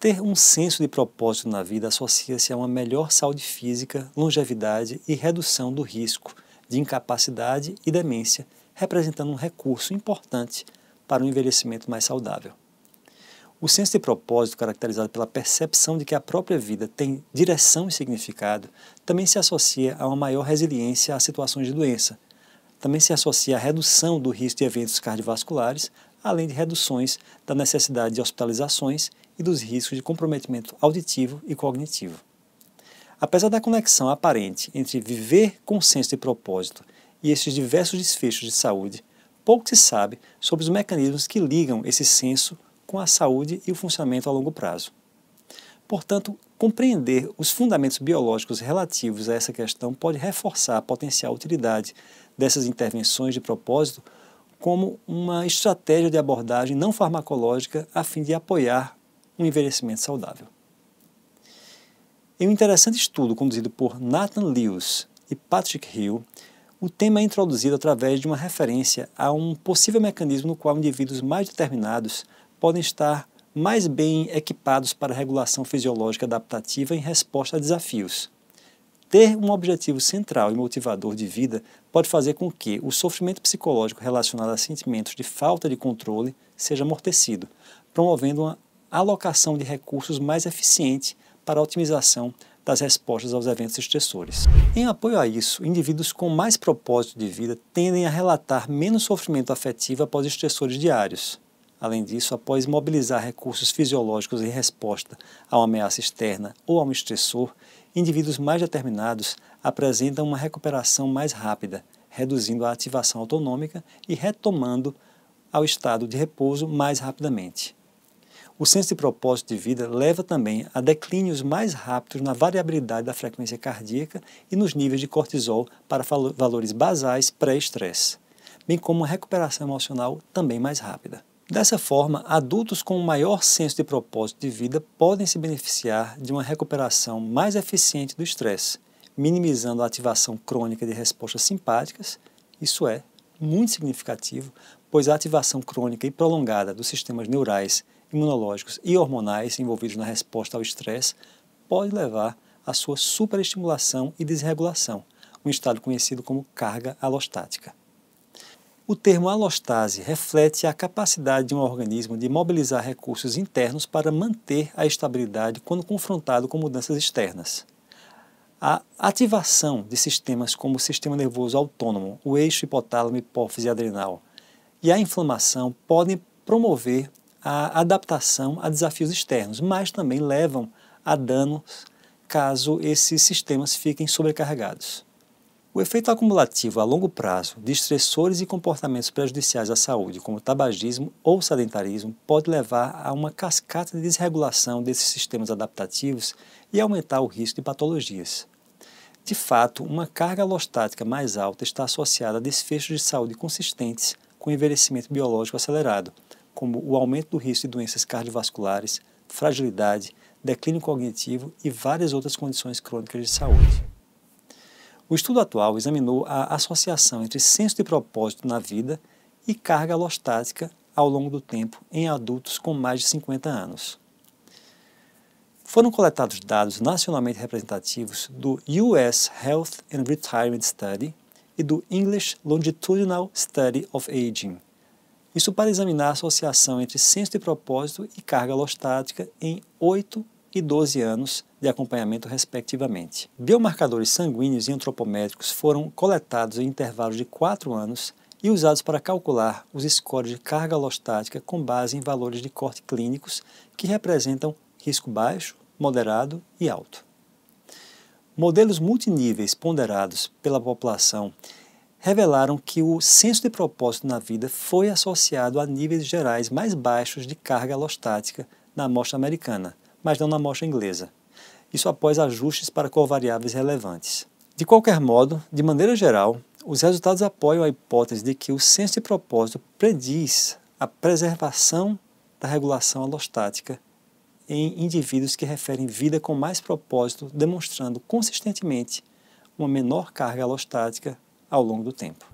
Ter um senso de propósito na vida associa-se a uma melhor saúde física, longevidade e redução do risco de incapacidade e demência, representando um recurso importante para um envelhecimento mais saudável. O senso de propósito, caracterizado pela percepção de que a própria vida tem direção e significado, também se associa a uma maior resiliência a situações de doença. Também se associa à redução do risco de eventos cardiovasculares, além de reduções da necessidade de hospitalizações e dos riscos de comprometimento auditivo e cognitivo. Apesar da conexão aparente entre viver com senso de propósito e esses diversos desfechos de saúde, pouco se sabe sobre os mecanismos que ligam esse senso com a saúde e o funcionamento a longo prazo. Portanto, compreender os fundamentos biológicos relativos a essa questão pode reforçar a potencial utilidade dessas intervenções de propósito como uma estratégia de abordagem não farmacológica a fim de apoiar um envelhecimento saudável. Em um interessante estudo conduzido por Nathan Lewis e Patrick Hill, o tema é introduzido através de uma referência a um possível mecanismo no qual indivíduos mais determinados podem estar mais bem equipados para a regulação fisiológica adaptativa em resposta a desafios. Ter um objetivo central e motivador de vida pode fazer com que o sofrimento psicológico relacionado a sentimentos de falta de controle seja amortecido, promovendo uma alocação de recursos mais eficiente para a otimização das respostas aos eventos estressores. Em apoio a isso, indivíduos com mais propósito de vida tendem a relatar menos sofrimento afetivo após estressores diários. Além disso, após mobilizar recursos fisiológicos em resposta a uma ameaça externa ou a um estressor, indivíduos mais determinados apresentam uma recuperação mais rápida, reduzindo a ativação autonômica e retomando ao estado de repouso mais rapidamente o senso de propósito de vida leva também a declínios mais rápidos na variabilidade da frequência cardíaca e nos níveis de cortisol para valores basais pré-estresse, bem como uma recuperação emocional também mais rápida. Dessa forma, adultos com maior senso de propósito de vida podem se beneficiar de uma recuperação mais eficiente do estresse, minimizando a ativação crônica de respostas simpáticas, isso é, muito significativo, pois a ativação crônica e prolongada dos sistemas neurais, imunológicos e hormonais envolvidos na resposta ao estresse pode levar à sua superestimulação e desregulação, um estado conhecido como carga alostática. O termo alostase reflete a capacidade de um organismo de mobilizar recursos internos para manter a estabilidade quando confrontado com mudanças externas. A ativação de sistemas como o sistema nervoso autônomo, o eixo hipotálamo, hipófise e adrenal e a inflamação podem promover a adaptação a desafios externos, mas também levam a danos caso esses sistemas fiquem sobrecarregados. O efeito acumulativo a longo prazo de estressores e comportamentos prejudiciais à saúde, como tabagismo ou sedentarismo, pode levar a uma cascata de desregulação desses sistemas adaptativos e aumentar o risco de patologias. De fato, uma carga alostática mais alta está associada a desfechos de saúde consistentes com envelhecimento biológico acelerado, como o aumento do risco de doenças cardiovasculares, fragilidade, declínio cognitivo e várias outras condições crônicas de saúde. O estudo atual examinou a associação entre senso de propósito na vida e carga alostática ao longo do tempo em adultos com mais de 50 anos. Foram coletados dados nacionalmente representativos do US Health and Retirement Study e do English Longitudinal Study of Aging. Isso para examinar a associação entre senso de propósito e carga alostática em oito e 12 anos de acompanhamento, respectivamente. Biomarcadores sanguíneos e antropométricos foram coletados em intervalos de 4 anos e usados para calcular os scores de carga alostática com base em valores de corte clínicos que representam risco baixo, moderado e alto. Modelos multiníveis ponderados pela população revelaram que o senso de propósito na vida foi associado a níveis gerais mais baixos de carga alostática na amostra americana, mas não na amostra inglesa. Isso após ajustes para covariáveis relevantes. De qualquer modo, de maneira geral, os resultados apoiam a hipótese de que o senso de propósito prediz a preservação da regulação alostática em indivíduos que referem vida com mais propósito, demonstrando consistentemente uma menor carga alostática ao longo do tempo.